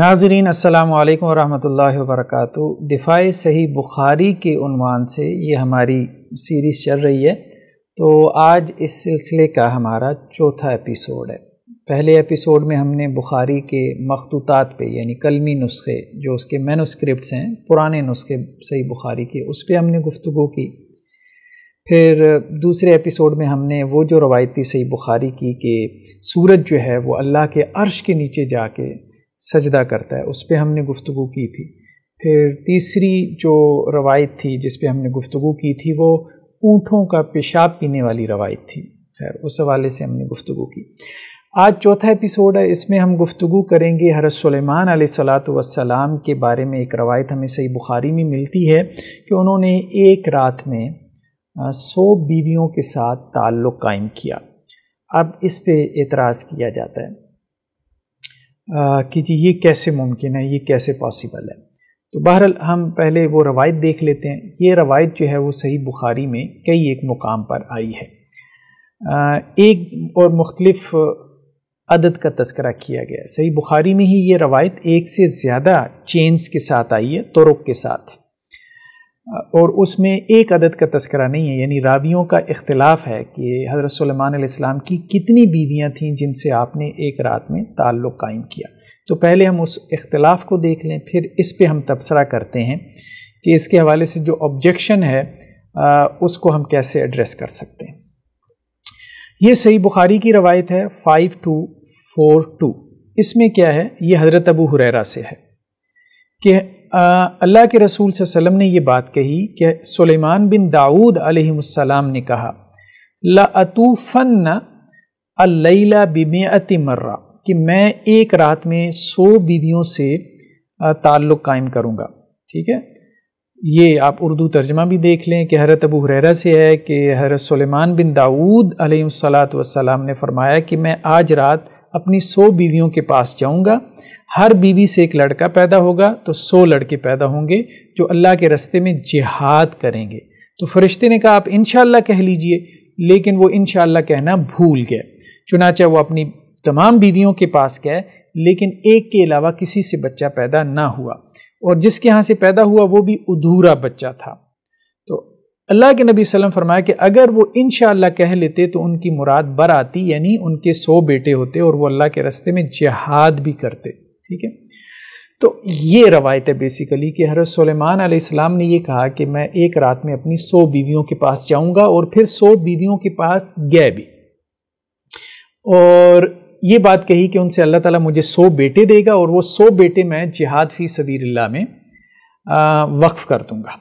नाजरीन अल्लाम वरहमल वर्क दिफ़ाए सही बुखारी के उनवान से ये हमारी सीरीज़ चल रही है तो आज इस सिलसिले का हमारा चौथा एपिसोड है पहले एपिसोड में हमने बुखारी के मखतूतात पे यानी कलमी नुस्खे जो उसके मेनोस्क्रिप्ट हैं पुराने नुस्खे सही बुखारी के उस पर हमने गुफ्तु की फिर दूसरे एपिसोड में हमने वो जो रवायती सही बुखारी की कि सूरज जो है वो अल्लाह के अर्श के नीचे जाके सजदा करता है उस पर हमने गुफ्तु की थी फिर तीसरी जो रवायत थी जिस पर हमने गुफ्तु की थी वो ऊँटों का पेशाब पीने वाली रवायत थी खैर उस हवाले से हमने गुफ्तु की आज चौथा एपिसोड है इसमें हम गुफ्तु करेंगे हरत सलेमान सलात वसलाम के बारे में एक रवायत हमें सही बुखारी में मिलती है कि उन्होंने एक रात में सौ बीवियों के साथ ताल्लुक़ कायम किया अब इस पे एतराज़ किया जाता है कि जी ये कैसे मुमकिन है ये कैसे पॉसिबल है तो बहरहाल हम पहले वो रवायत देख लेते हैं ये रवायत जो है वो सही बुखारी में कई एक मुकाम पर आई है एक और मुख्तलफ़ अदद का तस्करा किया गया सही बुखारी में ही ये रवायत एक से ज़्यादा चेंज के साथ आई है तुरक के साथ और उसमें एक अदद का तस्करा नहीं है यानी रावियों का इख्तलाफ है कि हज़रत सलमान की कितनी बीवियाँ थीं जिनसे आपने एक रात में ताल्लुक़ कायम किया तो पहले हम उस इख्तलाफ को देख लें फिर इस पर हम तबसरा करते हैं कि इसके हवाले से जो ऑब्जेक्शन है आ, उसको हम कैसे एड्रेस कर सकते हैं ये सही बुखारी की रवायत है फाइव टू फोर टू इसमें क्या है ये हज़रत अबू हुररा से है कि अल्लाह के रसूल वसल्लम ने यह बात कही कि सुलेमान बिन दाऊद अलैहिस्सलाम ने कहा लातूफ़न अल्लैला बिमअति मर्रा कि मैं एक रात में सौ बीवियों से ताल्लुक़ कायम करूँगा ठीक है ये आप उर्दू तर्जमा भी देख लें कि हरत अबू हुररा से है कि हरत सुलेमान बिन दाऊद सलात वसलाम ने फरमाया कि मैं आज रात अपनी सौ बीवियों के पास जाऊंगा हर बीवी से एक लड़का पैदा होगा तो सौ लड़के पैदा होंगे जो अल्लाह के रस्ते में जिहाद करेंगे तो फरिश्ते ने कहा आप इन कह लीजिए लेकिन वो इनशाला कहना भूल गए चुनाचा वो अपनी तमाम बीवियों के पास गए लेकिन एक के अलावा किसी से बच्चा पैदा ना हुआ और जिसके यहाँ से पैदा हुआ वो भी अधूरा बच्चा था अल्लाह के नबी वसल्लम फरमाया कि अगर वो इन कह लेते तो उनकी मुराद बर आती यानी उनके सौ बेटे होते और वो अल्लाह के रस्ते में जिहाद भी करते ठीक है तो ये रवायत है बेसिकली कि हरत सलेमान आलाम ने ये कहा कि मैं एक रात में अपनी सौ बीवियों के पास जाऊंगा और फिर सौ बीवियों के पास गए भी और ये बात कही कि उनसे अल्लाह ताला मुझे सौ बेटे देगा और वो सौ बेटे मैं जिहाद फ़ी सबीर में वक्फ़ कर दूंगा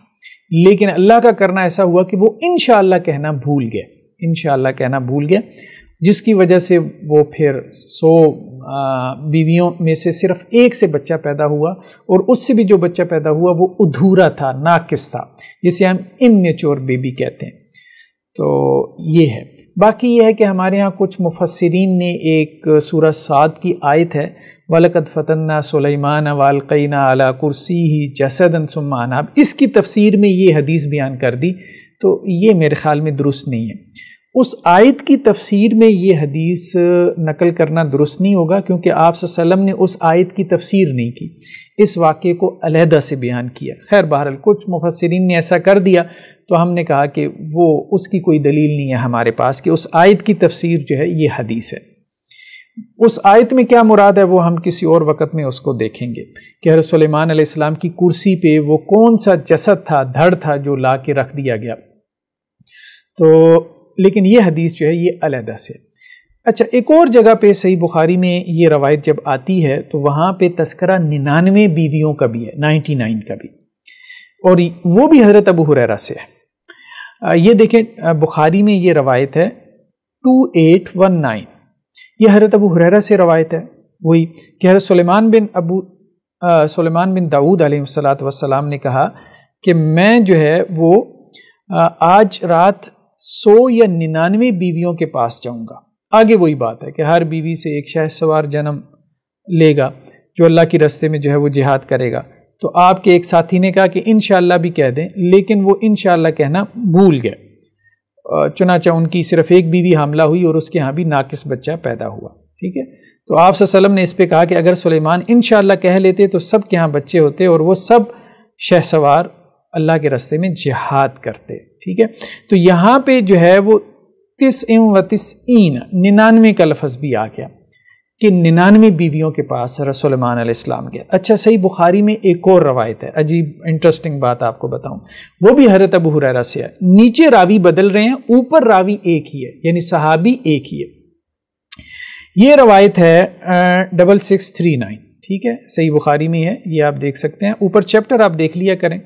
लेकिन अल्लाह का करना ऐसा हुआ कि वो इन कहना भूल गए इन कहना भूल गए जिसकी वजह से वो फिर सौ बीवियों में से सिर्फ एक से बच्चा पैदा हुआ और उससे भी जो बच्चा पैदा हुआ वो अधूरा था नाकिस था जिसे हम इन बेबी कहते हैं तो ये है बाकी यह है कि हमारे यहाँ कुछ मुफसरीन ने एक सूरज सात की आयत है वलकत फ़तन्ना सुलेमान वालकैना अला कुर्सी ही जसदन अब इसकी तफसीर में ये हदीस बयान कर दी तो ये मेरे ख़्याल में दुरुस्त नहीं है उस आयत की तफसीर में ये हदीस नकल करना दुरुस्त नहीं होगा क्योंकि आप सल्लम ने उस आयत की तफसीर नहीं की इस वाक़े को अलहदा से बयान किया खैर बहरहाल कुछ मुफसरिन ने ऐसा कर दिया तो हमने कहा कि वो उसकी कोई दलील नहीं है हमारे पास कि उस आयत की तफसीर जो है ये हदीस है उस आयत में क्या मुराद है वो हम किसी और वक़्त में उसको देखेंगे कि हर सलेमान आसमाम की कुर्सी पर वो कौन सा जसद था धड़ था जो ला के रख दिया गया तो लेकिन ये हदीस जो है ये अलहदा से अच्छा एक और जगह पे सही बुखारी में ये रवायत जब आती है तो वहाँ पे तस्करा निन्यानवे बीवियों का भी है नाइन्टी नाइन का भी और वो भी हज़रत अबू हुररा से है ये देखें बुखारी में ये रवायत है टू एट वन नाइन ये हज़रत अबू हुररा से रवायत है वही कि हज़रत सलेमान बिन अबू सलेमान बिन दाऊद सलात वसलाम ने कहा कि मैं जो है वो आज रात सौ या निन्यानवे बीवियों के पास जाऊंगा आगे वही बात है कि हर बीवी से एक शह सवार जन्म लेगा जो अल्लाह के रस्ते में जो है वो जिहाद करेगा तो आपके एक साथी ने कहा कि इन भी कह दें लेकिन वो इन कहना भूल गए चुनाचा उनकी सिर्फ एक बीवी हमला हुई और उसके यहाँ भी नाकिस बच्चा पैदा हुआ ठीक है तो आप सलम ने इस पर कहा कि अगर सुलेमान इन कह लेते तो सब के यहाँ बच्चे होते और वो सब शहसवार अल्लाह के रस्ते में जिहाद करते ठीक है तो यहाँ पे जो है वो तिस एवं व तिस इन निन्यानवे का लफज भी आ गया कि निन्यानवे बीवियों के पास रसोलमान इस्लाम गया अच्छा सही बुखारी में एक और रवायत है अजीब इंटरेस्टिंग बात आपको बताऊं वो भी हरत अबू हुररा से है नीचे रावी बदल रहे हैं ऊपर रावी एक ही है यानी सहाबी एक ही है ये रवायत है डबल सिक्स थ्री नाइन ठीक है सही बुखारी में है ये आप देख सकते हैं ऊपर चैप्टर आप देख लिया करें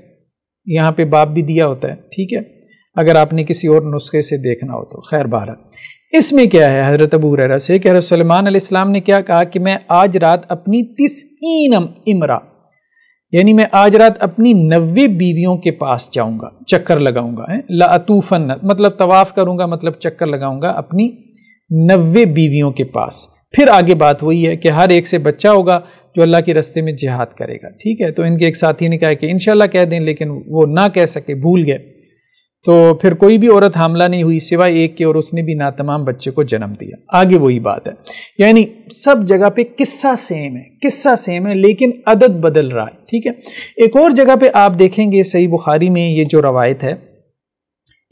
यहाँ पे बाप भी दिया होता है ठीक है अगर आपने किसी और नुस्खे से देखना हो तो खैर बहर इसमें क्या है हज़रत अबू हुररा से कह रहे सलमान आसमाम ने क्या कहा कि मैं आज रात अपनी इनम इमरा यानी मैं आज रात अपनी नबे बीवियों के पास जाऊंगा चक्कर लगाऊंगा है लातूफन मतलब तवाफ़ करूंगा मतलब चक्कर लगाऊंगा अपनी नबे बीवियों के पास फिर आगे बात वही है कि हर एक से बच्चा होगा जो अल्लाह के रस्ते में जिहाद करेगा ठीक है तो इनके एक साथी ने कहा कि इन कह दें लेकिन वो ना कह सके भूल गए तो फिर कोई भी औरत हमला नहीं हुई सिवाय एक के और उसने भी ना तमाम बच्चे को जन्म दिया आगे वही बात है यानी सब जगह पे किस्सा सेम है किस्सा सेम है लेकिन अदद बदल रहा है ठीक है एक और जगह पे आप देखेंगे सही बुखारी में ये जो रवायत है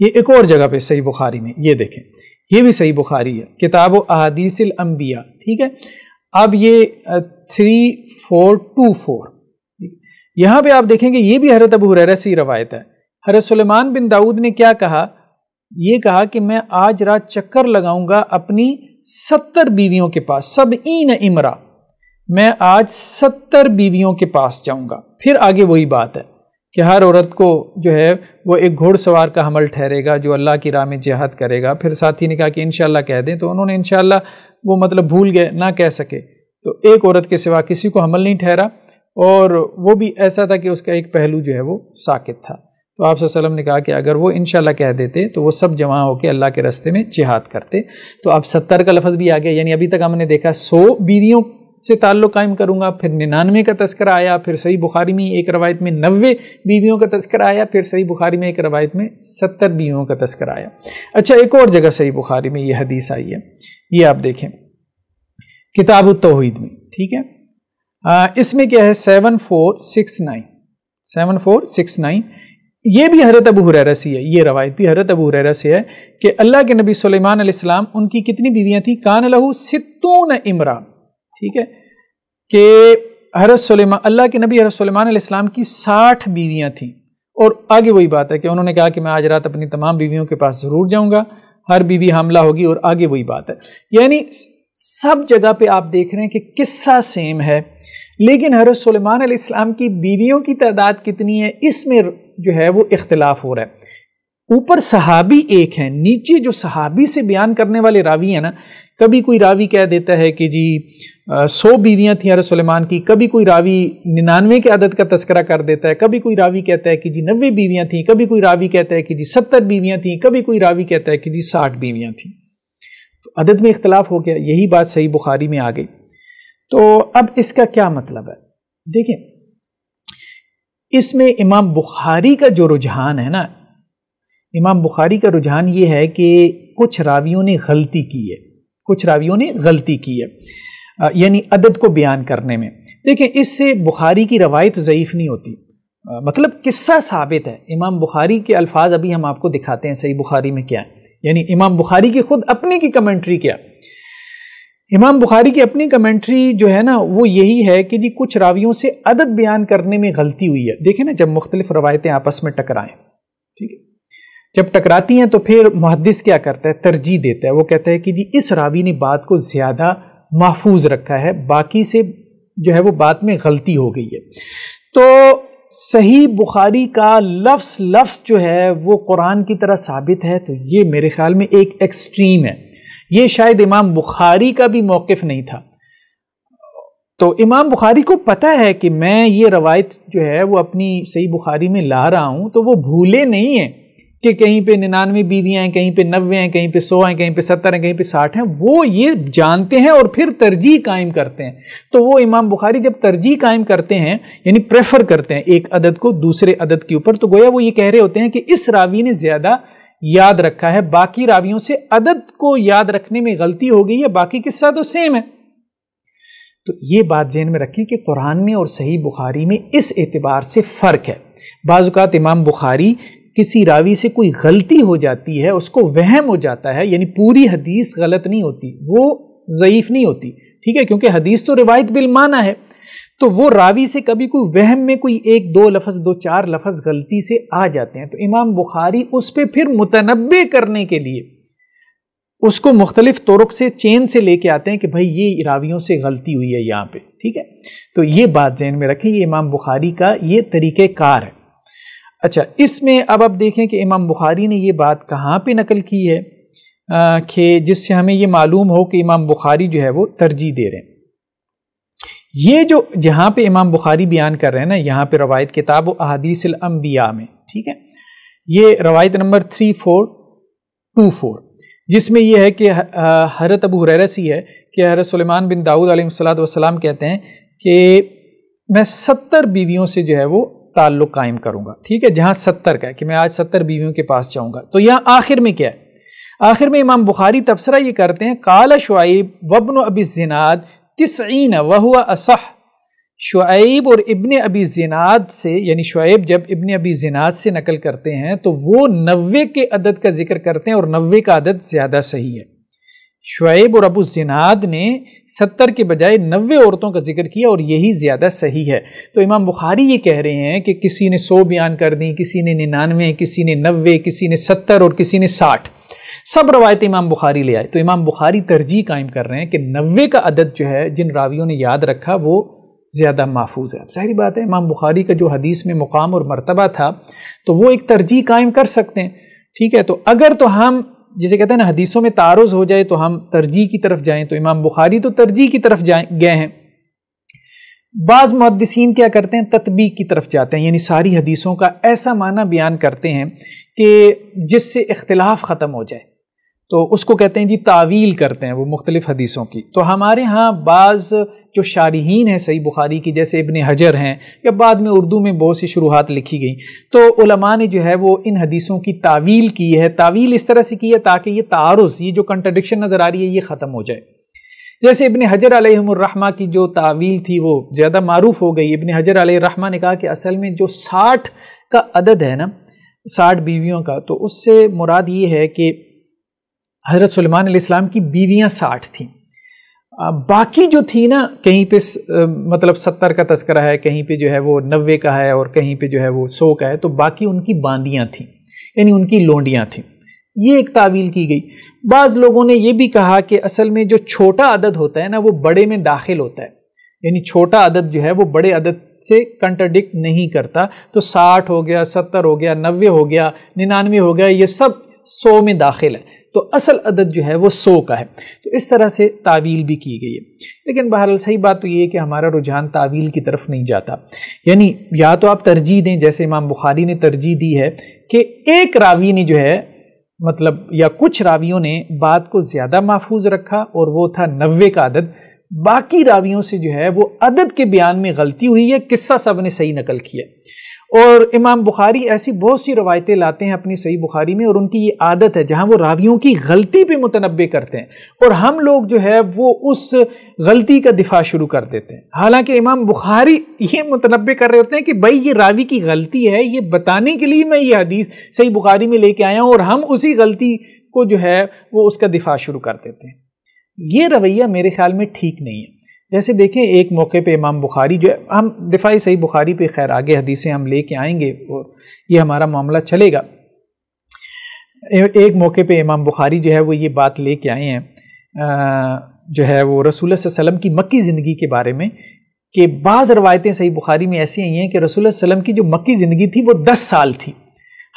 ये एक और जगह पे सही बुखारी में ये देखें ये भी सही बुखारी है किताब अहादीसिल अम्बिया ठीक है अब ये थ्री फोर टू फोर यहाँ पे आप देखेंगे ये भी हरत अबू हुरैरा से रवायत है हर सुलेमान बिन दाऊद ने क्या कहा ये कहा कि मैं आज रात चक्कर लगाऊंगा अपनी सत्तर बीवियों के पास सब इन इमरा मैं आज सत्तर बीवियों के पास जाऊंगा फिर आगे वही बात है कि हर औरत को जो है वो एक घोड़सवार का हमल ठहरेगा जो अल्लाह की राह में जिहाद करेगा फिर साथी ने कहा कि इनशाला कह दें तो उन्होंने इनशाला वो मतलब भूल गए ना कह सके तो एक औरत के सिवा किसी को हमल नहीं ठहरा और वो भी ऐसा था कि उसका एक पहलू जो है वो साकित था तो आप वसल्लम ने कहा कि अगर वो इनशाला कह देते तो वो सब जमा होकर अल्लाह के रस्ते में जिहाद करते तो आप सत्तर का लफ्ज़ भी आ गया यानी अभी तक हमने देखा सौ बीवियों से ताल्लुक़ कायम करूँगा फिर निन्यानवे का तस्कर आया फिर सही बुखारी में एक रवायत में नबे बीवियों का तस्कर आया फिर सही बुखारी में एक रवायत में सत्तर बीवियों का तस्कर आया अच्छा एक और जगह सही बुखारी में ये हदीस आई है ये आप देखें किताब तोहद में ठीक है इसमें क्या है seven four six nine seven four six nine ये भी हरत अबू हुरैरा से है ये रवायत भी हरत अबू हुरैरा से है कि अल्लाह के नबी सुलेमान अलैहिस्सलाम उनकी कितनी बीवियां थी कान लहू सितून इमरा ठीक है कि हरत सुलेमान अल्लाह के नबी हरत सुलेमान अलैहिस्सलाम की साठ बीवियां थीं और आगे वही बात है कि उन्होंने कहा कि मैं आज रात अपनी तमाम बीवियों के पास ज़रूर जाऊंगा हर बीवी हमला होगी और आगे वही बात है यानी सब जगह पे आप देख रहे हैं कि किस्सा सेम है लेकिन हरत सुलेमान अलैहिस्सलाम की बीवियों की तादाद कितनी है इसमें जो है वो इख्तलाफ हो रहा है ऊपर सहाबी एक है नीचे जो सहाबी से बयान करने वाले रावी हैं ना कभी कोई रावी कह देता है कि जी सौ बीवियां थी अरे सलेमान की कभी कोई रावी निन्यानवे के आदत का तस्करा कर देता है कभी कोई रावी कहता है कि जी नबे बीवियां थी कभी कोई रावी कहता है कि जी सत्तर बीवियां थी कभी कोई रावी कहता है कि जी साठ बीवियां थी तो अदद में इख्तलाफ हो गया यही बात सही बुखारी में आ गई तो अब इसका क्या मतलब है देखिए इसमें इमाम बुखारी का जो रुझान है ना इमाम बुखारी का रुझान ये है कि कुछ रावियों ने गलती की है कुछ रावियों ने गलती की है यानी अदद को बयान करने में देखिए इससे बुखारी की रवायत ज़यीफ़ नहीं होती आ, मतलब किस्सा साबित है इमाम बुखारी के अल्फाज अभी हम आपको दिखाते हैं सही बुखारी में क्या है यानी इमाम बुखारी की खुद अपने की कमेंट्री क्या इमाम बुखारी की अपनी कमेंट्री जो है ना वो यही है कि जी कुछ रावियों से अदब बयान करने में गलती हुई है देखें ना जब मुख्तलिफ रवायतें आपस में टकराएं ठीक है जब टकराती हैं तो फिर मुहदस क्या करता है तरजीह देता है वो कहता है कि जी इस रावी ने बात को ज़्यादा महफूज रखा है बाकी से जो है वो बात में गलती हो गई है तो सही बुखारी का लफ्स लफ्स जो है वो कुरान की तरह साबित है तो ये मेरे ख्याल में एक एक्सट्रीम है ये शायद इमाम बुखारी का भी मौक़ नहीं था तो इमाम बुखारी को पता है कि मैं ये रवायत जो है वो अपनी सही बुखारी में ला रहा हूँ तो वो भूले नहीं है कि कहीं पे निन्यानवे बीवियाँ हैं कहीं पे नब्बे हैं कहीं पे सौ हैं कहीं पे सत्तर हैं कहीं पे साठ हैं वो ये जानते हैं और फिर तरजीह कायम करते हैं तो वो इमाम बुखारी जब तरजीह कायम करते हैं यानी प्रेफर करते हैं एक अदद को दूसरे अदद के ऊपर तो गोया वो ये कह रहे होते हैं कि इस रावी ने ज़्यादा याद रखा है बाकी रावियों से अदद को याद रखने में गलती हो गई है बाकी किस्सा तो सेम है तो ये बात जहन में रखें कि कुरान में और सही बुखारी में इस एतबार से फ़र्क है बाज़ात इमाम बुखारी किसी रावी से कोई गलती हो जाती है उसको वहम हो जाता है यानी पूरी हदीस गलत नहीं होती वो ज़यीफ़ नहीं होती ठीक है क्योंकि हदीस तो रिवायत बिल माना है तो वो रावी से कभी कोई वहम में कोई एक दो लफज दो चार लफज गलती से आ जाते हैं तो इमाम बुखारी उस पर फिर मुतनबे करने के लिए उसको मुख्तलिफ तोरक से चेन से लेके आते हैं कि भाई ये रावियों से गलती हुई है यहाँ पे ठीक है तो ये बात जहन में रखें ये इमाम बुखारी का ये तरीक़ कार है अच्छा इसमें अब आप देखें कि इमाम बुखारी ने ये बात कहाँ पे नकल की है कि जिससे हमें ये मालूम हो कि इमाम बुखारी जो है वो तरजीह दे रहे हैं ये जो जहाँ पे इमाम बुखारी बयान कर रहे हैं ना यहाँ पे रवायत किताब अहादीसिल अम्बिया में ठीक है ये रवायत number three four two four जिसमें यह है कि हरत अबू हुरैरा है कि हरत सलेमान बिन दाऊद सलाम कहते हैं कि मैं सत्तर बीवियों से जो है वो ताल्लुक़ कायम करूँगा ठीक है जहाँ सत्तर का है कि मैं आज सत्तर बीवियों के पास जाऊँगा तो यहाँ आखिर में क्या है आखिर में इमाम बुखारी तबसरा ये करते हैं काला शुआब वबन अबिस जिनाद तसीन व हुआ असह शुएब और इबन अबी जिनाद से यानी शुएब जब इबन अबी जिनाद से नकल करते हैं तो वो नबे के अदद का जिक्र करते हैं और नबे का अदद ज़्यादा सही है शुएब और अबू जिनाद ने सत्तर के बजाय नबे औरतों का जिक्र किया और यही ज़्यादा सही है तो इमाम बुखारी ये कह रहे हैं कि किसी ने सौ बयान कर दी किसी ने निन्यानवे किसी ने नबे किसी ने सत्तर और किसी ने साठ सब रवायत इमाम बुखारी ले आए तो इमाम बुखारी तरजीह कायम कर रहे हैं कि नबे का अदद जो है जिन रावियों ने याद रखा वो ज़्यादा महफूज है अब बात है इमाम बुखारी का जो हदीस में मुकाम और मरतबा था तो वो एक तरजीह कायम कर सकते हैं ठीक है तो अगर तो हम जिसे कहते हैं ना हदीसों में तारज़ हो जाए तो हम तरजीह की तरफ जाएँ तो इमाम बुखारी तो तरजीह की तरफ जाए गए हैं बाज़ मुहदसिन क्या करते हैं ततबीक की तरफ जाते हैं यानी सारी हदीसों का ऐसा माना बयान करते हैं कि जिससे इख्तलाफ ख़त्म हो जाए तो उसको कहते हैं जी तावील करते हैं वो मुख्तलिफ़ हदीसों की तो हमारे यहाँ बाज़ जो शारहन हैं सही बुखारी की जैसे इबन हजर हैं या बाद में उर्दू में बहुत सी शुरुआत लिखी गई तो उलमा ने जो है वो इन हदीसों की तावील की है तावील इस तरह से की है ताकि ये तारस ये जो कंट्रडिक्शन नज़र आ रही है ये ख़त्म हो जाए जैसे इबन हजर अलहमरमा की जो तावील थी वो ज़्यादा मरूफ हो गई इबन हजर अलहमा ने कहा कि असल में जो साठ का अदद है ना साठ बीवियों का तो उससे मुराद ये है कि हज़रत सलमान इस्लाम की बीवियाँ साठ थीं बाकी जो थी ना कहीं पे मतलब सत्तर का तस्करा है कहीं पे जो है वो नब्बे का है और कहीं पे जो है वो सौ का है तो बाकी उनकी बांदियाँ थीं यानी उनकी लोंडियाँ थीं ये एक तावील की गई बाज़ लोगों ने ये भी कहा कि असल में जो छोटा अदद होता है ना वो बड़े में दाखिल होता है यानी छोटा अदद जो है वो बड़े अदद से कंट्रडिक्ट नहीं करता तो साठ हो गया सत्तर हो गया नबे हो गया निन्यानवे हो गया ये सब सौ में दाखिल है तो असल अदद जो है वो सौ का है तो इस तरह से तावील भी की गई है लेकिन बहरहाल सही बात तो ये है कि हमारा रुझान तावील की तरफ नहीं जाता यानी या तो आप तरजीह दें जैसे इमाम बुखारी ने तरजीह दी है कि एक रावी ने जो है मतलब या कुछ रावियों ने बात को ज़्यादा महफूज रखा और वो था नबे का अदद बाकी रावियों से जो है वो अदद के बयान में गलती हुई है किस्सा सब ने सही नकल किया और इमाम बुखारी ऐसी बहुत सी रवायतें लाते हैं अपनी सही बुखारी में और उनकी ये आदत है जहाँ वो रावियों की गलती पे मुतनबे करते हैं और हम लोग जो है वो उस गलती का दिफा शुरू कर देते हैं हालांकि इमाम बुखारी ये मुतनबे कर रहे होते हैं कि भाई ये रावी की गलती है ये बताने के लिए मैं ये हदीस सही बुखारी में लेके आया हूँ और हम उसी गलती को जो है वो उसका दिफा शुरू कर देते हैं ये रवैया मेरे ख्याल में ठीक नहीं है जैसे देखें एक मौके पे इमाम बुखारी जो हम दिफाई सही बुखारी पे खैर आगे हदीसें हम लेके आएंगे और ये हमारा मामला चलेगा एक मौके पे इमाम बुखारी जो है वो ये बात लेके आए हैं जो है वो रसूल वसम की मक्की ज़िंदगी के बारे में कि बाज़ रवायतें सही बुखारी में ऐसी आई हैं कि रसूल वसम की जो मक्की ज़िंदगी थी वो दस साल थी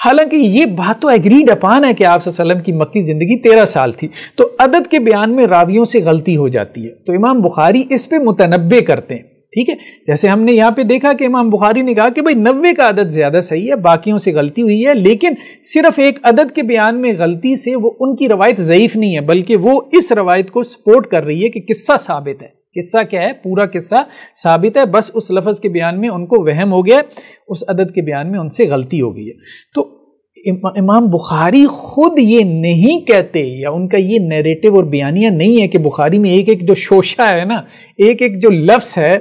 हालांकि ये बात तो एग्रीड अपान है कि आप सल्लम की मक्की ज़िंदगी तेरह साल थी तो अदद के बयान में रावियों से गलती हो जाती है तो इमाम बुखारी इस पर मुतनबे करते हैं ठीक है जैसे हमने यहाँ पे देखा कि इमाम बुखारी ने कहा कि भाई नब्बे का अदद ज़्यादा सही है बाकियों से गलती हुई है लेकिन सिर्फ एक अदद के बयान में गलती से वो उनकी रवायत ज़यीफ़ नहीं है बल्कि वो इस रवायत को सपोर्ट कर रही है कि किस्सा साबित है किस्सा क्या है पूरा किस्सा साबित है बस उस लफज के बयान में उनको वहम हो गया उस अदद के बयान में उनसे गलती हो गई है तो इमा, इमाम बुखारी खुद ये नहीं कहते या उनका ये नैरेटिव और बयानिया नहीं है कि बुखारी में एक एक जो शोशा है ना एक एक जो लफ्स है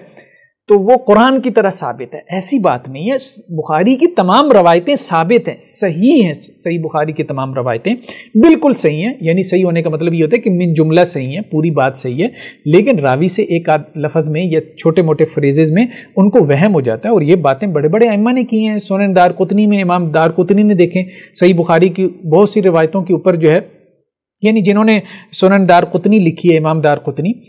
तो वो कुरान की तरह साबित है ऐसी बात नहीं है बुखारी की तमाम रवायतें साबित हैं सही हैं सही बुखारी की तमाम रवायतें बिल्कुल सही हैं यानी सही होने का मतलब ये होता है कि मिन जुमला सही है पूरी बात सही है लेकिन रावी से एक आध लफज में या छोटे मोटे फ्रेजेज में उनको वहम हो जाता है और ये बातें बड़े बड़े अम्मा ने की हैं सोन दार कुतनी में इमाम दार कुतनी ने देखें सही बुखारी की बहुत सी रवायतों के ऊपर जो है यानी जिन्होंने सोनन दार कुतनी लिखी है इमाम दार कुतनी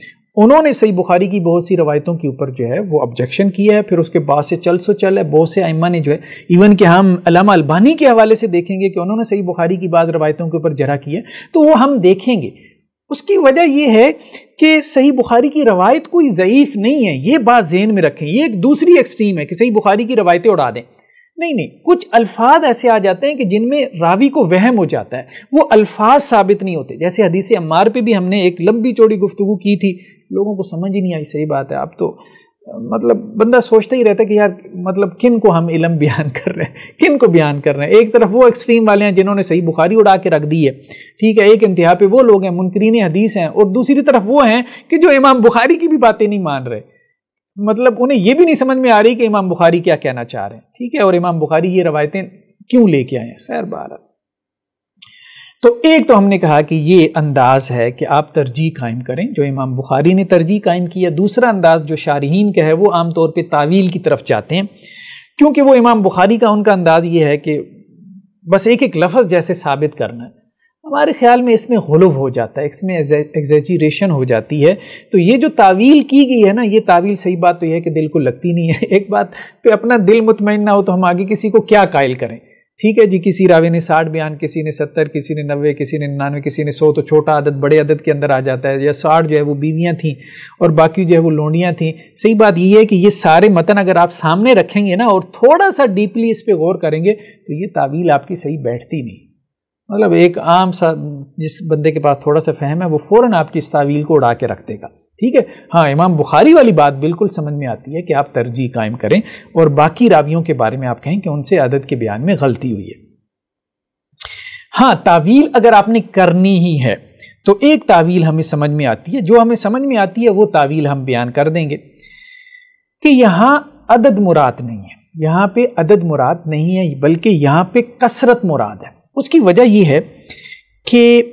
उन्होंने सही बुखारी की बहुत सी रवायतों के ऊपर जो है वो ऑब्जेक्शन किया है फिर उसके बाद से चल सो चल है बहुत से आइमा ने जो है इवन कि हम अलामा अल्बानी के हवाले से देखेंगे कि उन्होंने सही बुखारी की बाद रवायतों के ऊपर जरा की है तो वो हम देखेंगे उसकी वजह यह है कि सही बुखारी की रवायत कोई ज़यीफ़ नहीं है ये बात जहन में रखें ये एक दूसरी एक्सट्रीम है कि सही बुखारी की रवायतें उड़ा दें नहीं नहीं कुछ अल्फाज ऐसे आ जाते हैं कि जिनमें रावी को वहम हो जाता है वो अल्फाज साबित नहीं होते जैसे हदीस अम्मार पे भी हमने एक लंबी चौड़ी गुफ्तु की थी लोगों को समझ ही नहीं आई सही बात है आप तो मतलब बंदा सोचता ही रहता है कि यार मतलब किन को हम इलम बयान कर रहे हैं किन को बयान कर रहे हैं एक तरफ वो एक्सट्रीम वाले हैं जिन्होंने सही बुखारी उड़ा के रख दी है ठीक है एक इंतहा पे वो लोग हैं मुनकरीन हदीस हैं और दूसरी तरफ वो हैं कि जो इमाम बुखारी की भी बातें नहीं मान रहे मतलब उन्हें यह भी नहीं समझ में आ रही कि इमाम बुखारी क्या कहना चाह रहे हैं ठीक है और इमाम बुखारी ये रवायतें क्यों लेके आए हैं खैर बारह तो एक तो हमने कहा कि ये अंदाज है कि आप तरजीह कायम करें जो इमाम बुखारी ने तरजीह कायम किया दूसरा अंदाज जो शारहन का है वो आमतौर पर तावील की तरफ जाते हैं क्योंकि वो इमाम बुखारी का उनका अंदाज ये है कि बस एक एक लफ्ज़ जैसे साबित करना है हमारे ख्याल में इसमें गलव हो जाता है इसमें एग्जेजरेशन हो जाती है तो ये जो तावील की गई है ना ये तावील सही बात तो यह है कि दिल को लगती नहीं है एक बात पे अपना दिल मुतमिन ना हो तो हम आगे किसी को क्या कायल करें ठीक है जी किसी रावी ने साठ बयान किसी ने सत्तर किसी ने नब्बे किसी ने नानवे किसी ने सौ तो छोटा आदत बड़े आदत के अंदर आ जाता है या साठ जो है वो बीवियाँ थीं और बाकी जो है वो लोंडियाँ थीं सही बात ये है कि ये सारे मतन अगर आप सामने रखेंगे ना और थोड़ा सा डीपली इस पर गौर करेंगे तो ये तावील आपकी सही बैठती नहीं मतलब एक आम सा जिस बंदे के पास थोड़ा सा फहम है वो फ़ौर आपकी इस तावील को उड़ा के रख देगा ठीक है हाँ इमाम बुखारी वाली बात बिल्कुल समझ में आती है कि आप तरजीह कायम करें और बाकी रावियों के बारे में आप कहें कि उनसे अदद के बयान में गलती हुई है हाँ तावील अगर आपने करनी ही है तो एक तावील हमें समझ में आती है जो हमें समझ में आती है वो तावील हम बयान कर देंगे कि यहाँ अदद मुराद नहीं है यहाँ पे अदद मुराद नहीं है बल्कि यहाँ पे कसरत मुराद है उसकी वजह यह है कि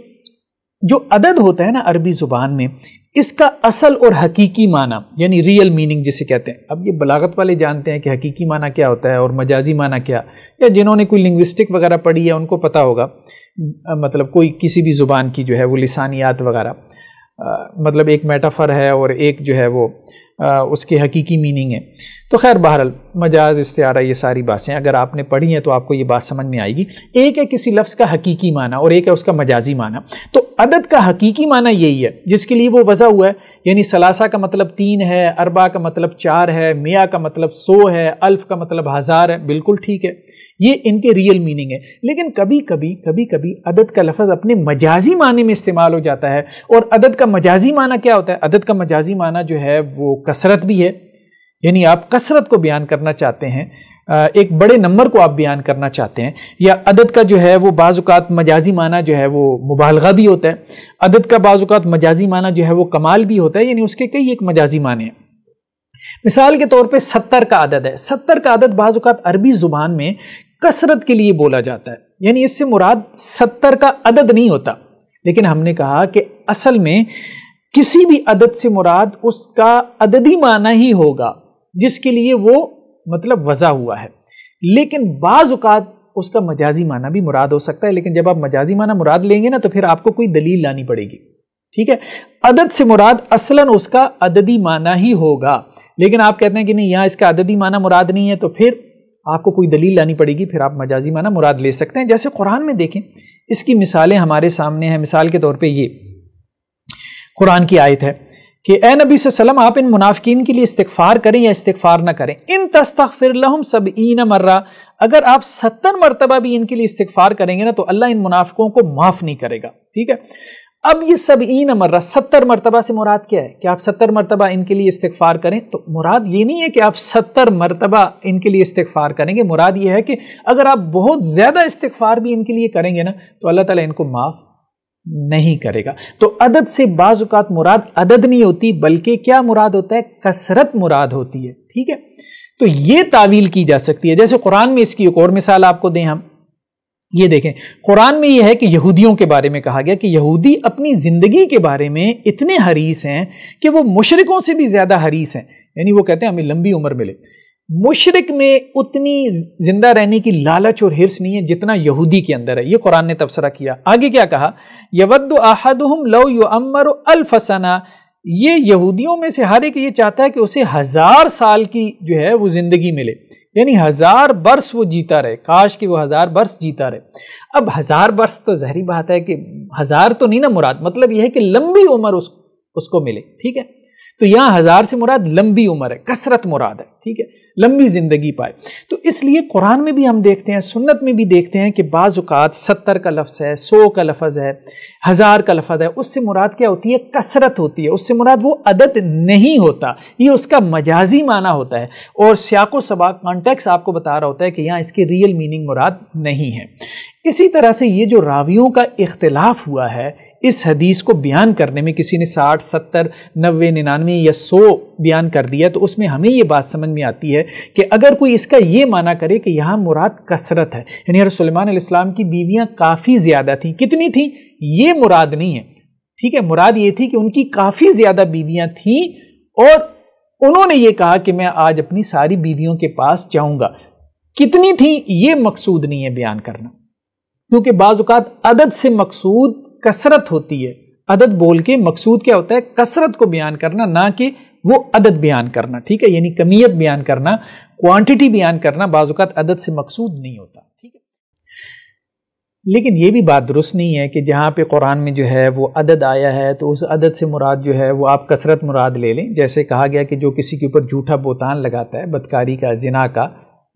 जो अदद होता है ना अरबी ज़ुबान में इसका असल और हकीकी माना यानी रियल मीनिंग जिसे कहते हैं अब ये बलागत वाले जानते हैं कि हकीकी माना क्या होता है और मजाजी माना क्या या जिन्होंने कोई लिंग्विस्टिक वगैरह पढ़ी है उनको पता होगा मतलब कोई किसी भी ज़ुबान की जो है वो लसानियात वगैरह मतलब एक मेटाफर है और एक जो है वो उसकी हकीकी मीनिंग है तो खैर बहरहाल मजाज इस्तारा ये सारी बातें अगर आपने पढ़ी हैं तो आपको ये बात समझ में आएगी एक है किसी लफ्ज़ का हकीकी माना और एक है उसका मजाजी माना तो अदद का हकीकी माना यही है जिसके लिए वो वज़ा हुआ है यानी सलासा का मतलब तीन है अरबा का मतलब चार है मिया का मतलब सौ है अल्फ का मतलब हज़ार है बिल्कुल ठीक है ये इनके रियल मीनिंग है लेकिन कभी कभी कभी कभी अदद का लफज अपने मजाजी माने में इस्तेमाल हो जाता है और अदद का मजाजी माना क्या होता है अदद का मजाजी माना जो है वो कसरत भी है यानी आप कसरत को बयान करना चाहते हैं एक बड़े नंबर को आप बयान करना चाहते हैं या अदद का जो है वो बाज़ात मजाजी माना जो है वो मुबालगा भी होता है अदद का बाज़ात मजाजी माना जो है वो कमाल भी होता है यानी उसके कई एक मजाजी माने हैं मिसाल के तौर पे सत्तर का आदद है सत्तर का आदद बाज़ात अरबी ज़ुबान में कसरत के लिए बोला जाता है यानी इससे मुराद सत्तर का अदद नहीं होता लेकिन हमने कहा कि असल में किसी भी अदद से मुराद उसका अददी माना ही होगा जिसके लिए वो मतलब वज़ा हुआ है लेकिन बाज़ात उसका मजाजी माना भी मुराद हो सकता है लेकिन जब आप मजाजी माना मुराद लेंगे ना तो फिर आपको कोई दलील लानी पड़ेगी ठीक है अदद से मुराद असलन उसका अददी माना ही होगा लेकिन आप कहते हैं कि नहीं यहाँ इसका अददी माना मुराद नहीं है तो फिर आपको कोई दलील लानी पड़ेगी फिर आप मजाजी माना मुराद ले सकते हैं जैसे कुरान में देखें इसकी मिसालें हमारे सामने हैं मिसाल के तौर पर ये कुरान की आयत है कि ए नबी सल्लम आप इन मुनाफिकीन के लिए इस्तफ़ार करें या इस्तफ़ार ना करें इन तस्तफ़िर सब इन मर्रा अगर आप सत्तर मरतबा भी इनके लिए इस्तफ़ार करेंगे ना तो अल्लाह इन मुनाफिकों को माफ़ नहीं करेगा ठीक है अब ये सब इन मर्रा सत्तर मरतबा से मुराद क्या है कि आप सत्तर मरतबा इनके लिए इस्तफ़ार करें तो मुराद ये नहीं है कि आप सत्तर मरतबा इनके लिए इस्तफ़ार करेंगे मुराद ये है कि अगर आप बहुत ज़्यादा इस्तफ़ार भी इनके लिए करेंगे ना तो अल्लाह ताला इनको माफ़ नहीं करेगा तो अदद से बाजुकात मुराद अदद नहीं होती बल्कि क्या मुराद होता है कसरत मुराद होती है ठीक है तो ये तावील की जा सकती है जैसे कुरान में इसकी एक और मिसाल आपको दें हम ये देखें कुरान में यह है कि यहूदियों के बारे में कहा गया कि यहूदी अपनी ज़िंदगी के बारे में इतने हरीस हैं कि वो मुशरकों से भी ज़्यादा हरीस हैं यानी वो कहते हैं हमें लंबी उम्र मिले मुशरक में उतनी जिंदा रहने की लालच और हिरस नहीं है जितना यहूदी के अंदर है ये कुरान ने तबसरा किया आगे क्या कहा यवद आहदुम लव अमर अलफसना ये यहूदियों में से हर एक ये चाहता है कि उसे हज़ार साल की जो है वो ज़िंदगी मिले यानी हज़ार बरस वो जीता रहे काश कि वो हज़ार बरस जीता रहे अब हज़ार बरस तो जहरी बात है कि हज़ार तो नहीं ना मुराद मतलब यह है कि लंबी उम्र उस उसको मिले ठीक है तो यहाँ हज़ार से मुराद लंबी उम्र है कसरत मुराद है ठीक है लंबी ज़िंदगी पाए तो इसलिए कुरान में भी हम देखते हैं सुन्नत में भी देखते हैं कि बाज़ात सत्तर का लफ्ज़ है सौ का लफज है हज़ार का लफज है उससे मुराद क्या होती है कसरत होती है उससे मुराद वो अदद नहीं होता ये उसका मजाजी माना होता है और स्याको सबाक कॉन्टेक्स आपको बता रहा होता है कि यहाँ इसकी रियल मीनिंग मुराद नहीं है इसी तरह से ये जो रावियों का इख्तलाफ हुआ है इस हदीस को बयान करने में किसी ने साठ सत्तर नबे निन्यानवे या सौ बयान कर दिया तो उसमें हमें ये बात समझ में आती है कि अगर कोई इसका ये माना करे कि यहाँ मुराद कसरत है यानी हर सलमान इस्लाम की बीवियाँ काफ़ी ज़्यादा थी कितनी थी ये मुराद नहीं है ठीक है मुराद ये थी कि उनकी काफ़ी ज़्यादा बीवियाँ थीं और उन्होंने ये कहा कि मैं आज अपनी सारी बीवियों के पास जाऊंगा कितनी थी ये मकसूद नहीं है बयान करना क्योंकि बाज़ात अदद से मकसूद कसरत होती है अदद बोल के मकसूद क्या होता है कसरत को बयान करना ना कि वो अदद बयान करना ठीक है यानी कमियत बयान करना क्वांटिटी बयान करना बाजुकात अदद से मकसूद नहीं होता ठीक है लेकिन ये भी बात दुरुस्त नहीं है कि जहाँ पे कुरान में जो है वो अदद आया है तो उस अदद से मुराद जो है वो आप कसरत मुराद ले लें जैसे कहा गया कि जो किसी के ऊपर झूठा बोतान लगाता है बदकारी का जिना का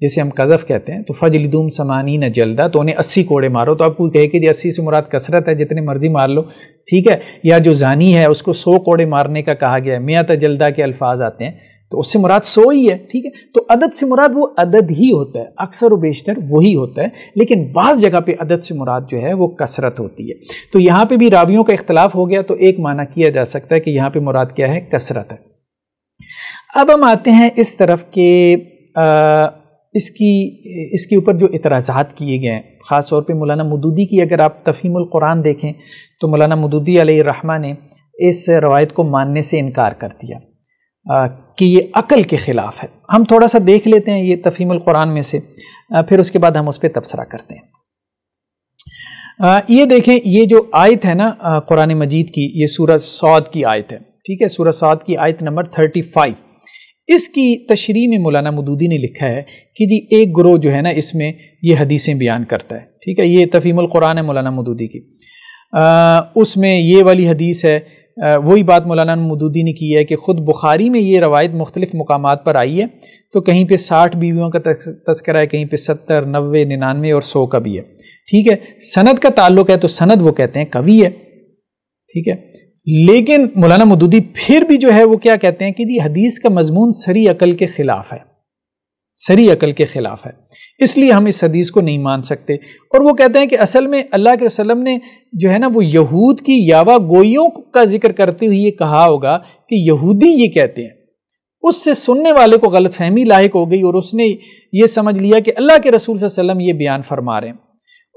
जिसे हम कज़फ़ कहते हैं तो फजलदूम समानी न जल्दा तो उन्हें अस्सी कोड़े मारो तो आप कोई कहे कि अस्सी से मुराद कसरत है जितने मर्जी मार लो ठीक है या जो जानी है उसको सौ कोड़े मारने का कहा गया है मियाँ जल्दा के अल्फाज आते हैं तो उससे मुराद सो ही है ठीक है तो अदद से मुराद वो अदद ही होता है अक्सर व बेशतर वही होता है लेकिन बाज़ जगह पे अदद से मुराद जो है वो कसरत होती है तो यहाँ पे भी रावियों का इख्तलाफ हो गया तो एक माना किया जा सकता है कि यहाँ पे मुराद क्या है कसरत है अब हम आते हैं इस तरफ के आ, इसकी इसके ऊपर जो इतराज़ात किए गए हैं ख़ास तौर पे मौलाना मदूदी की अगर आप तफीमुल कुरान देखें तो मौलाना मदूदी रहमा ने इस रवायत को मानने से इनकार कर दिया आ, कि ये अक़ल के ख़िलाफ़ है हम थोड़ा सा देख लेते हैं ये तफीमुल कुरान में से आ, फिर उसके बाद हम उस पर तबसरा करते हैं आ, ये देखें ये जो आयत है ना कुरान मजीद की ये सूरज सौद की आयत है ठीक है सूरज सौद की आयत नंबर थर्टी फाइव इसकी तशरी में मौलाना मदूदी ने लिखा है कि जी एक ग्रोह जो है ना इसमें ये हदीसें बयान करता है ठीक है ये तफीमकुरान है मौलाना मदूदी की उसमें ये वाली हदीस है वही बात मौलाना मदूदी ने की है कि ख़ुद बुखारी में ये रवायत मुख्तलिफ मकाम पर आई है तो कहीं पर साठ बीवियों का तस्करा है कहीं पर सत्तर नबे निन्यानवे और सौ का भी है ठीक है सनद का ताल्लुक है तो सनद वो कहते हैं कवि है ठीक है लेकिन मौलाना मदूदी फिर भी जो है वो क्या कहते हैं कि जी हदीस का मजमून सरी अकल के ख़िलाफ़ है सरी अकल के ख़िलाफ़ है इसलिए हम इस हदीस को नहीं मान सकते और वो कहते हैं कि असल में अल्लाह के वसलम ने जो है ना वो यहूद की यावा गोइयों का जिक्र करते हुए ये कहा होगा कि यहूदी ये कहते हैं उससे सुनने वाले को गलत फहमी लाक हो गई और उसने ये समझ लिया कि अल्लाह के रसूल वसल्लम ये बयान फरमा रहे हैं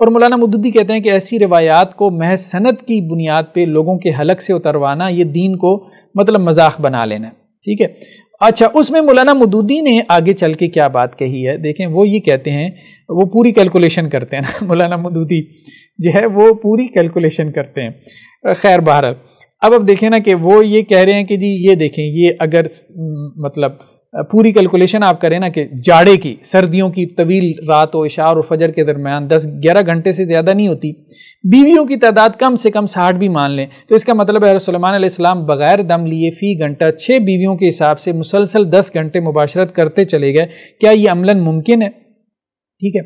और मौलाना मुद्दी कहते हैं कि ऐसी रवायात को महज सनत की बुनियाद पर लोगों के हलक से उतरवाना ये दीन को मतलब मजाक बना लेना ठीक है अच्छा उसमें मौलाना मदूदी ने आगे चल के क्या बात कही है देखें वो ये कहते हैं वो पूरी कैलकुलेशन करते हैं ना मौलाना मदूदी जो है वो पूरी कैलकुलेशन करते हैं खैर बहर अब अब देखें ना कि वो ये कह रहे हैं कि जी ये देखें ये अगर मतलब पूरी कैलकुलेशन आप करें ना कि जाड़े की सर्दियों की तवील रात और इशार और फजर के दरमियान 10-11 घंटे से ज़्यादा नहीं होती बीवियों की तादाद कम से कम साठ भी मान लें तो इसका मतलब है सलमान बग़ैर दम लिए फ़ी घंटा छः बीवियों के हिसाब से मुसलसल दस घंटे मुबाशरत करते चले गए क्या ये अमला मुमकिन है ठीक है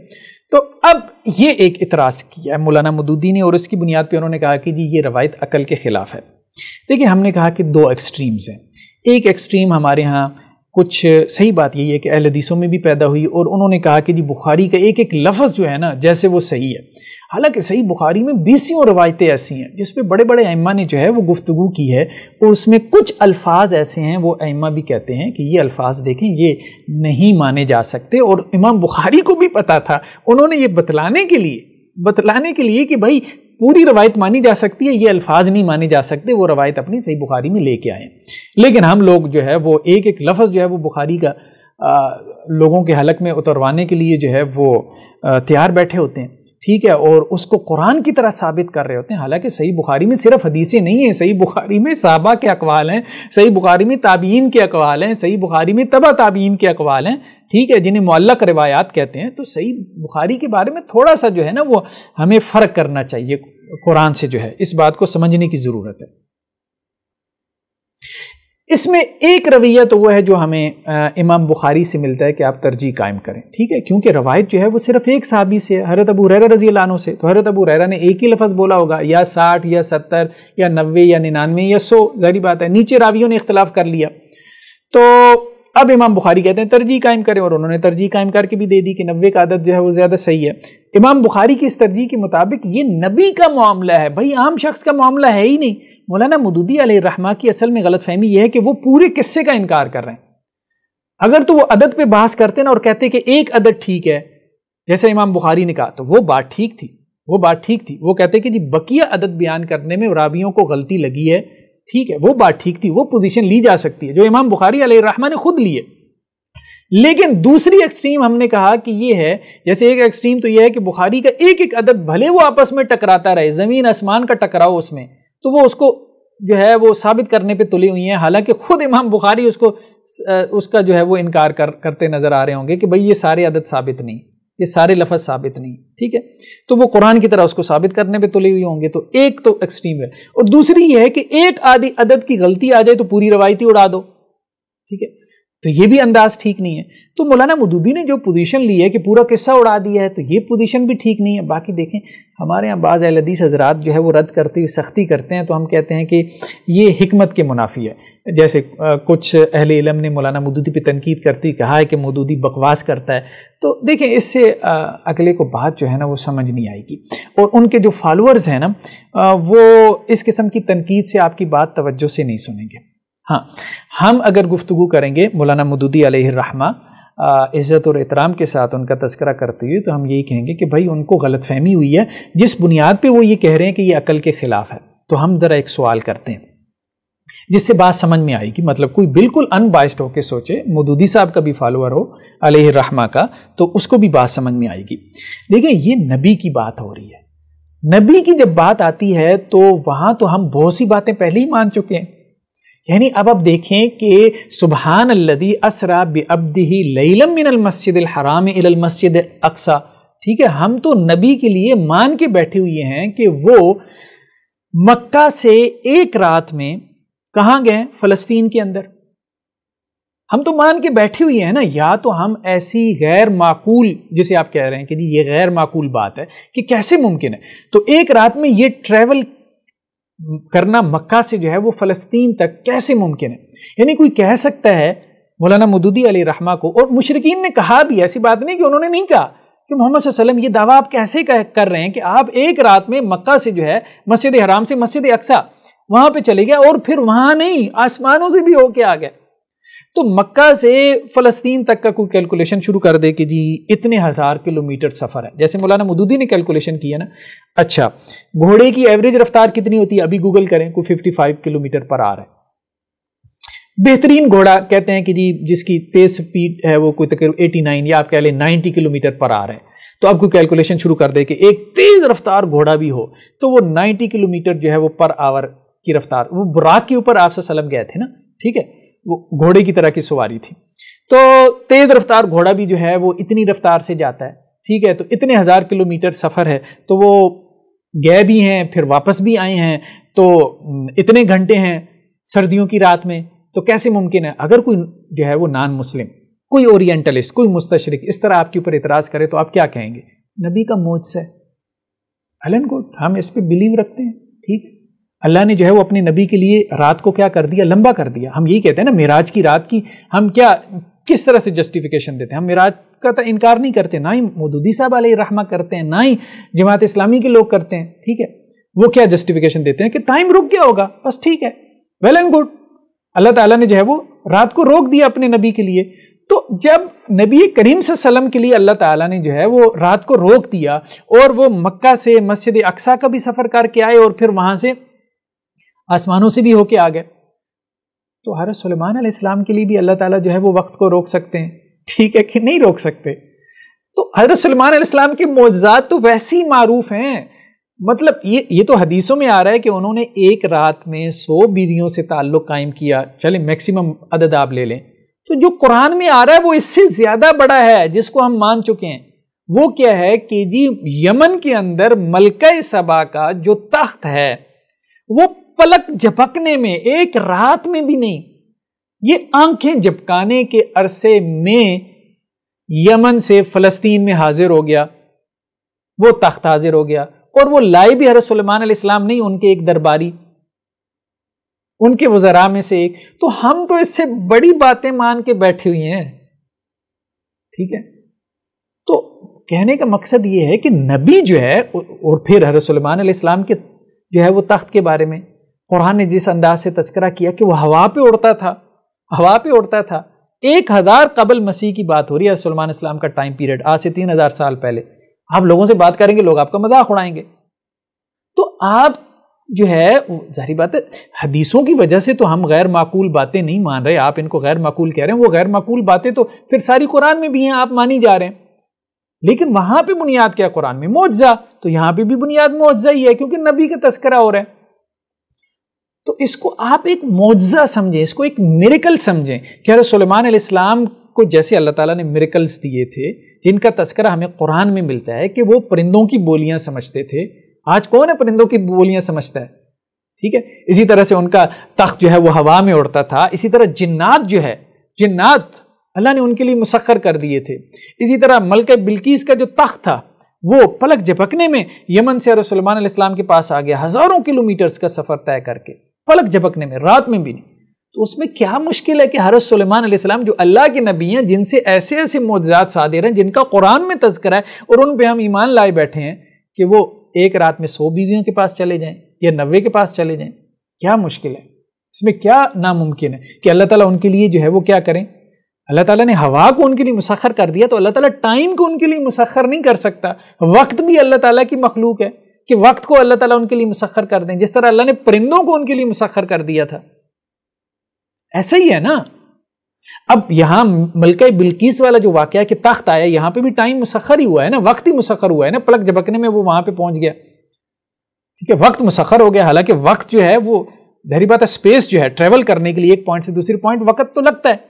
तो अब ये एक इतराज़ किया है मौलाना मदूदी ने और इसकी बुनियाद पर उन्होंने कहा कि जी ये रवायत अकल के ख़िलाफ़ है देखिए हमने कहा कि दो एक्सट्रीम्स हैं एक एक्सट्रीम हमारे यहाँ कुछ सही बात यही है कि अहल हदीसों में भी पैदा हुई और उन्होंने कहा कि जी बुखारी का एक एक लफ्ज़ जो है ना जैसे वो सही है हालांकि सही बुखारी में बीसियों रवायतें ऐसी हैं जिसपे बड़े बड़े अम्मा ने जो है वो गुफ्तु की है और उसमें कुछ अल्फाज ऐसे हैं वो अम्मा भी कहते हैं कि ये अल्फाज देखें ये नहीं माने जा सकते और इमाम बुखारी को भी पता था उन्होंने ये बतलाने के लिए बतलाने के लिए कि भाई पूरी रवायत मानी जा सकती है ये अल्फाज नहीं माने जा सकते वो रवायत अपनी सही बुखारी में लेके आए लेकिन हम लोग जो है वो एक एक लफ्ज़ जो है वो बुखारी का आ, लोगों के हलक में उतरवाने के लिए जो है वो तैयार बैठे होते हैं ठीक है और उसको कुरान की तरह साबित कर रहे होते हैं हालांकि सही बुखारी में सिर्फ हदीसें नहीं हैं सही बुखारी में साहबा के अकवाल हैं सही बुखारी में ताबीन के अकवाल हैं सही बुखारी में तबा ताबीन के अकवाल हैं ठीक है जिन्हें मल्लक रिवायात कहते हैं तो सही बुखारी के बारे में थोड़ा सा जो है ना वो हमें फ़र्क करना चाहिए कुरान से जो है इस बात को समझने की ज़रूरत है इसमें एक रवैया तो वो है जो हमें आ, इमाम बुखारी से मिलता है कि आप तरजीह कायम करें ठीक है क्योंकि रवायत जो है वो सिर्फ एक सहाबी से है हरत अबू रैरा रजी लानों से तो हरत अबू रैरा ने एक ही लफ्ज़ बोला होगा या साठ या सत्तर या नबे या निन्यानवे या सौ जहरी बात है नीचे रावियों ने इख्तलाफ कर लिया तो अब इमाम बुखारी कहते हैं तरजीह कायम करें और उन्होंने तरजीह कायम करके भी दे दी कि नब्बे का आदत जो है वो ज़्यादा सही है इमाम बुखारी की इस तरजीह के मुताबिक ये नबी का मामला है भाई आम शख्स का मामला है ही नहीं मौलाना मदूदी रहमा की असल में गलत फहमी यह है कि वो पूरे किस्से का इनकार कर रहे हैं अगर तो वो अदद पर बहस करते ना और कहते कि एक अदद ठीक है जैसे इमाम बुखारी ने कहा तो वो बात ठीक थी वो बात ठीक थी वो कहते कि जी बकिया अदद बयान करने में रावियों को गलती लगी है ठीक है वो बात ठीक थी वो पोजीशन ली जा सकती है जो इमाम बुखारी रहमा ने खुद लिए लेकिन दूसरी एक्सट्रीम हमने कहा कि ये है जैसे एक एक्सट्रीम तो ये है कि बुखारी का एक एक अदद भले वो आपस में टकराता रहे ज़मीन आसमान का टकराव उसमें तो वो उसको जो है वो साबित करने पे तुली हुई हैं हालांकि खुद इमाम बुखारी उसको उसका जो है वो इनकार कर करते नज़र आ रहे होंगे कि भाई ये सारे अदद साबित नहीं ये सारे लफज साबित नहीं ठीक है तो वो कुरान की तरह उसको साबित करने पे तुले हुए होंगे तो एक तो एक्सट्रीम है और दूसरी ये है कि एक आदि अदद की गलती आ जाए तो पूरी रवायती उड़ा दो ठीक है तो ये भी अंदाज ठीक नहीं है तो मौलाना मदूदी ने जो पोजीशन ली है कि पूरा किस्सा उड़ा दिया है तो ये पोजीशन भी ठीक नहीं है बाकी देखें हमारे यहाँ बाज़ अलदीस हजरात जो है वो रद्द करते हुए सख्ती करते हैं तो हम कहते हैं कि ये हमत के मुनाफी है जैसे कुछ अहल इलम ने मौलाना मदूदी पर तनकीद करते हुए कहा है कि मदूदी बकवास करता है तो देखें इससे अगले को बात जो है ना वो समझ नहीं आएगी और उनके जो फॉलोअर्स हैं ना वो इस किस्म की तनकीद से आपकी बात तोज्जो से नहीं सुनेंगे हाँ हम अगर गुफ्तु करेंगे मौलाना मदूदी रहमा इज़्ज़त और एहतराम के साथ उनका तस्करा करते हुए तो हम यही कहेंगे कि भाई उनको गलत फहमी हुई है जिस बुनियाद पे वो ये कह रहे हैं कि ये अकल के ख़िलाफ़ है तो हम ज़रा एक सवाल करते हैं जिससे बात समझ में आएगी मतलब कोई बिल्कुल अनबाइस्ड होकर सोचे मदूदी साहब का भी फॉलोअर हो रहमा का तो उसको भी बात समझ में आएगी देखिए ये नबी की बात हो रही है नबी की जब बात आती है तो वहाँ तो हम बहुत सी बातें पहले ही मान चुके हैं यानी अब आप देखें कि सुबहान लदी असरा बब्दी ही लईलम मिनल मस्जिद हराम इलल मस्जिद अक्सा ठीक है हम तो नबी के लिए मान के बैठे हुए हैं कि वो मक्का से एक रात में कहाँ गए फ़लस्तीन के अंदर हम तो मान के बैठे हुए हैं ना या तो हम ऐसी गैर माकूल जिसे आप कह रहे हैं कि ये गैर माकूल बात है कि कैसे मुमकिन है तो एक रात में ये ट्रैवल करना मक्का से जो है वो फ़लस्तीन तक कैसे मुमकिन है यानी कोई कह सकता है मौलाना मदूदी अली रहमा को और मुशरकिन ने कहा भी ऐसी बात नहीं कि उन्होंने नहीं कहा कि मोहम्मद वसलम ये दावा आप कैसे कर रहे हैं कि आप एक रात में मक्का से जो है मस्जिद हराम से मस्जिद अक्सा वहाँ पर चले गए और फिर वहाँ नहीं आसमानों से भी होके आ गए तो मक्का से फ़लस्तीन तक का कोई कैलकुलेशन शुरू कर दे कि जी इतने हज़ार किलोमीटर सफ़र है जैसे मौलाना मदूदी ने कैलकुलेशन किया ना अच्छा घोड़े की एवरेज रफ्तार कितनी होती है अभी गूगल करें कोई फिफ्टी फाइव किलोमीटर पर आर है बेहतरीन घोड़ा कहते हैं कि जी जिसकी तेज स्पीड है वो कोई तकरीबन एटी नाइन या आप कह लें नाइन्टी किलोमीटर पर आ रहे है तो आप कोई कैलकुलेशन शुरू कर दे कि एक तेज़ रफ्तार घोड़ा भी हो तो वो नाइन्टी किलोमीटर जो है वो पर आवर की रफ्तार वो बुराक के ऊपर आपसे सलम गए थे ना ठीक है वो घोड़े की तरह की सवारी थी तो तेज़ रफ्तार घोड़ा भी जो है वो इतनी रफ्तार से जाता है ठीक है तो इतने हज़ार किलोमीटर सफ़र है तो वो गए भी हैं फिर वापस भी आए हैं तो इतने घंटे हैं सर्दियों की रात में तो कैसे मुमकिन है अगर कोई जो है वो नान मुस्लिम कोई ओरिएंटलिस्ट कोई मुस्तशरक इस तरह आपके ऊपर इतराज़ करे तो आप क्या कहेंगे नबी का मोज से एलन गुड हम इस पर बिलीव रखते हैं ठीक है अल्लाह ने जो है वो अपने नबी के लिए रात को क्या कर दिया लंबा कर दिया हम यही कहते हैं ना मिराज की रात की हम क्या किस तरह से जस्टिफिकेशन देते हैं हम मिराज का तो इनकार नहीं करते ना ही मोदूदी साहब आल रहमा करते हैं ना ही जमात इस्लामी के लोग करते हैं ठीक है वो क्या जस्टिफिकेशन देते हैं कि टाइम रुक गया होगा बस ठीक है वेल एंड गुड अल्लाह ताला ने जो है वो रात को रोक दिया अपने नबी के लिए तो जब नबी करीम सलम के लिए अल्लाह ताला ने जो है वो रात को रोक दिया और वो मक्का से मस्जिद अक्सा का भी सफ़र करके आए और फिर वहाँ से आसमानों से भी होके आ गए तो हर सलमान आसमाम के लिए भी अल्लाह ताला जो है वो वक्त को रोक सकते हैं ठीक है कि नहीं रोक सकते तो हजरत सलमान आसमाम के मोजात तो वैसे ही मरूफ हैं मतलब ये ये तो हदीसों में आ रहा है कि उन्होंने एक रात में सौ बीवियों से ताल्लुक़ कायम किया चले मैक्सिमम अदद आप ले लें तो जो कुरान में आ रहा है वो इससे ज़्यादा बड़ा है जिसको हम मान चुके हैं वो क्या है कि जी यमन के अंदर मलका सबा का जो तख्त है वो पलक झपकने में एक रात में भी नहीं ये आंखें झपकाने के अरसे में यमन से फलस्तीन में हाजिर हो गया वो तख्त हाजिर हो गया और वो लाए भी हर सलमान इस्लाम नहीं उनके एक दरबारी उनके वजरा में से एक तो हम तो इससे बड़ी बातें मान के बैठे हुए हैं ठीक है तो कहने का मकसद ये है कि नबी जो है और फिर हर सलमान इस्लाम के जो है वो तख्त के बारे में कुरान ने जिस अंदाज से तस्करा किया कि वह हवा पे उड़ता था हवा पे उड़ता था एक हज़ार कबल मसीह की बात हो रही है सलमान इस्लाम का टाइम पीरियड आज से तीन हज़ार साल पहले आप लोगों से बात करेंगे लोग आपका मजाक उड़ाएंगे तो आप जो है जारी बात है हदीसों की वजह से तो हम गैर माकूल बातें नहीं मान रहे आप इनको गैर माकूल कह रहे हैं वो गैर माकूल बातें तो फिर सारी कुरान में भी हैं आप मानी जा रहे हैं लेकिन वहां पे बुनियाद क्या कुरान में मुआवजा तो यहाँ पे भी बुनियाद मुआवजा ही है क्योंकि नबी का तस्करा हो रहा है तो इसको आप एक मुआवजा समझें इसको एक मेरिकल समझें कि अरे सलेमान अलैहिस्सलाम को जैसे अल्लाह ताला ने मेरिकल्स दिए थे जिनका तस्करा हमें कुरान में मिलता है कि वो परिंदों की बोलियां समझते थे आज कौन है परिंदों की बोलियां समझता है ठीक है इसी तरह से उनका तख्त जो है वो हवा में उड़ता था इसी तरह जिन्नात जो है जिन्नात अल्लाह ने उनके लिए मुसखर कर दिए थे इसी तरह मलक बिल्किस का जो तख्त था वो पलक झपकने में यमन से अरे सलमान इस्लाम के पास आ गया हज़ारों किलोमीटर्स का सफ़र तय करके पलक झपकने में रात में भी नहीं तो उसमें क्या मुश्किल है कि हरत सलेमान सलाम जो अल्लाह के नबी हैं जिनसे ऐसे ऐसे मोजात सादे रहे हैं जिनका कुरान में तस्करा है और उन पर हम ईमान लाए बैठे हैं कि वो एक रात में सौ बीवियों के पास चले जाएँ या नब्बे के पास चले जाएँ क्या मुश्किल है इसमें क्या नामुमकिन है कि अल्लाह ताली उनके लिए जो है वो क्या करें अल्लाह ताला ने हवा को उनके लिए मुसखर कर दिया तो अल्लाह ताला टाइम को उनके लिए मुसखर नहीं कर सकता वक्त भी अल्लाह ताला की मखलूक है कि वक्त को अल्लाह ताला उनके लिए मुसखर कर दें जिस तरह अल्लाह ने परिंदों को उनके लिए मुसखर कर दिया था ऐसा ही है ना अब यहां मलका बिल्किस वाला जो वाक्य है कि तख्त आया यहां पे भी टाइम मुसखर ही हुआ है ना वक्त ही मुसखर हुआ है ना पलक झपकने में वो वहां पे पहुंच गया ठीक है वक्त मुसखर हो गया हालांकि वक्त जो है वो जहरी बात है स्पेस जो है ट्रेवल करने के लिए एक पॉइंट से दूसरे पॉइंट वक्त तो लगता है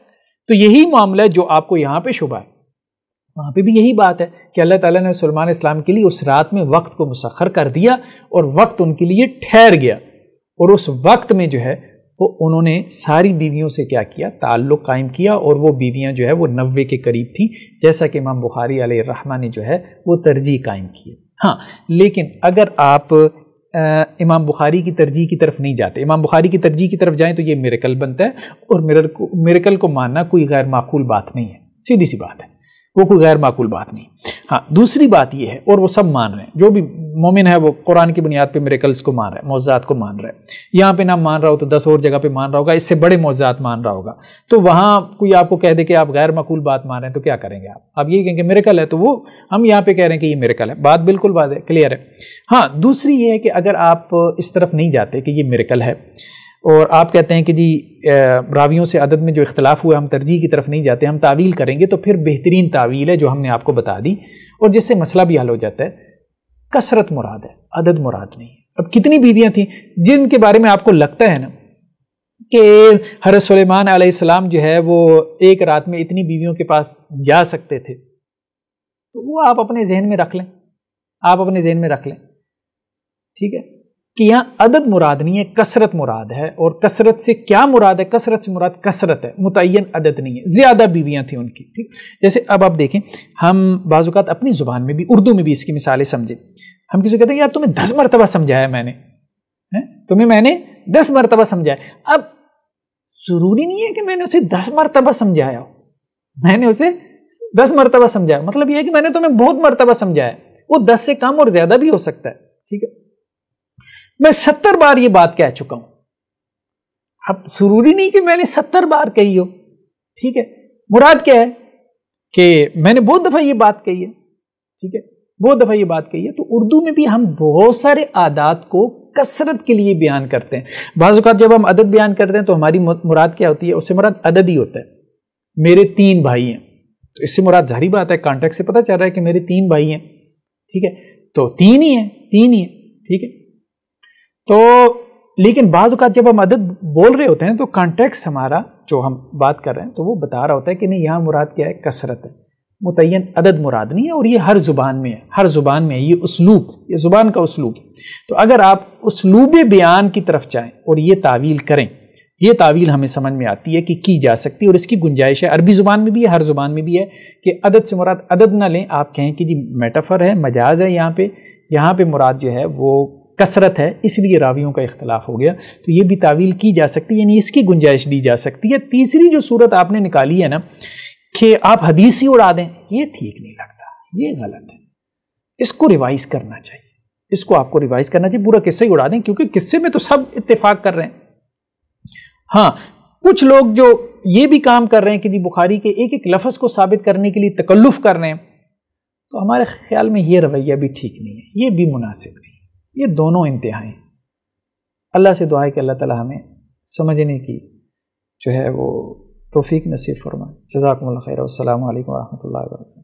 तो यही मामला है जो आपको यहां पर शुभा है वहाँ पे भी यही बात है कि अल्लाह ताला ने सलमान इस्लाम के लिए उस रात में वक्त को मुसखर कर दिया और वक्त उनके लिए ठहर गया और उस वक्त में जो है वो उन्होंने सारी बीवियों से क्या किया ताल्लुक़ कायम किया और वो बीवियाँ जो है वो नब्बे के करीब थी जैसा कि इमाम बुखारी रहमा ने जो है वो तरजीह कायम की हाँ लेकिन अगर आप आ, इमाम बुखारी की तरजीह की तरफ नहीं जाते इमाम बुखारी की तरजीह की तरफ जाएँ तो ये मेरेकल बनता है और मेरे को मेरेकल को मानना कोई गैर माकूल बात नहीं है सीधी सी बात है वो कोई गैर माकूल बात नहीं हाँ दूसरी बात यह है और वो सब मान रहे हैं जो भी मोमिन है वो कुरान की बुनियाद पे मेरेकल्स को मान रहा है मौजात को मान रहा है यहाँ पे ना मान रहा हो तो दस और जगह पे मान रहा होगा इससे बड़े मौजात मान रहा होगा तो वहाँ कोई आपको कह दे कि आप गैर माकूल बात मान रहे हैं तो क्या करेंगे आप आप यही कहेंगे मेरेकल है तो वो हम यहाँ पे कह रहे हैं कि ये मेरेकल है बात बिल्कुल बात है क्लियर है हाँ दूसरी ये है कि अगर आप इस तरफ नहीं जाते कि ये मेरेकल है और आप कहते हैं कि जी रावियों से अदद में जो इख्तलाफ हुआ हम तरजीह की तरफ नहीं जाते हम तावील करेंगे तो फिर बेहतरीन तावील है जो हमने आपको बता दी और जिससे मसला भी हल हो जाता है कसरत मुराद है अदद मुराद नहीं अब कितनी बीवियाँ थीं जिनके बारे में आपको लगता है ना कि हर सलेमान आलाम जो है वो एक रात में इतनी बीवियों के पास जा सकते थे तो वो आप अपने जहन में रख लें आप अपने जहन में रख लें ठीक है कि यहाँ अदद मुराद नहीं है कसरत मुराद है और कसरत से क्या मुराद है कसरत से मुराद कसरत है मुतन अदद नहीं है ज़्यादा बीवियाँ थी उनकी ठीक जैसे अब आप देखें हम बाज़ात अपनी ज़ुबान में भी उर्दू में भी इसकी मिसालें समझें हम किसी कहते हैं यार तुम्हें दस मरतबा समझाया मैंने है तुम्हें मैंने दस मरतबा समझाया अब ज़रूरी नहीं है कि मैंने उसे दस मरतबा समझाया हो मैंने उसे दस मरतबा समझाया मतलब यह है कि मैंने तुम्हें बहुत मरतबा समझाया वो दस से कम और ज़्यादा भी हो सकता है ठीक है मैं सत्तर बार ये बात कह चुका हूं अब जरूरी नहीं कि मैंने सत्तर बार कही हो ठीक है मुराद क्या है कि मैंने बहुत दफ़ा ये बात कही है ठीक है बहुत दफ़ा ये बात कही है तो उर्दू में भी हम बहुत सारे आदात को कसरत के लिए बयान करते हैं बाज़ात जब हम अदद बयान करते हैं तो हमारी मुराद क्या होती है उससे मुराद अदद ही होता है मेरे तीन भाई हैं तो इससे मुराद जारी बात है कॉन्टेक्ट से पता चल रहा है कि मेरे तीन भाई हैं ठीक है तो तीन ही है तीन ही है ठीक है तो लेकिन बाद जब हम अदद बोल रहे होते हैं तो कॉन्टेक्स हमारा जो हम बात कर रहे हैं तो वो बता रहा होता है कि नहीं यहाँ मुराद क्या है कसरत है मुतन अदद मुराद नहीं है और ये हर ज़ुबान में है हर ज़ुबान में है ये उसलूब ये ज़ुबान का उसलूब तो अगर आप उसलूब बयान की तरफ जाएँ और ये तावील करें ये तावील हमें समझ में आती है कि की जा सकती है और इसकी गुंजाइश है अरबी ज़ुबान में भी है हर ज़ुबान में भी है कि अदद से मुराद अदद ना लें आप कहें कि जी मेटाफर है मजाज है यहाँ पे यहाँ पे मुराद जो है वो कसरत है इसलिए रावियों का इख्तलाफ हो गया तो ये भी तावील की जा सकती है यानी इसकी गुंजाइश दी जा सकती है तीसरी जो सूरत आपने निकाली है ना कि आप हदीस ही उड़ा दें ये ठीक नहीं लगता ये गलत है इसको रिवाइज करना चाहिए इसको आपको रिवाइज करना चाहिए पूरा किस्सा ही उड़ा दें क्योंकि किस्से में तो सब इत्तेफाक कर रहे हैं हाँ कुछ लोग जो ये भी काम कर रहे हैं कि जी बुखारी के एक एक लफ्ज़ को साबित करने के लिए तकल्लुफ़ कर रहे हैं तो हमारे ख्याल में ये रवैया भी ठीक नहीं है ये भी मुनासिब ये दोनों इंतहाएँ अल्लाह से दुआ है कि अल्लाह ताला हमें समझने की जो है वो तोफ़ी नसीब फरमा जजाकमल खैर असल वरहमल वर्क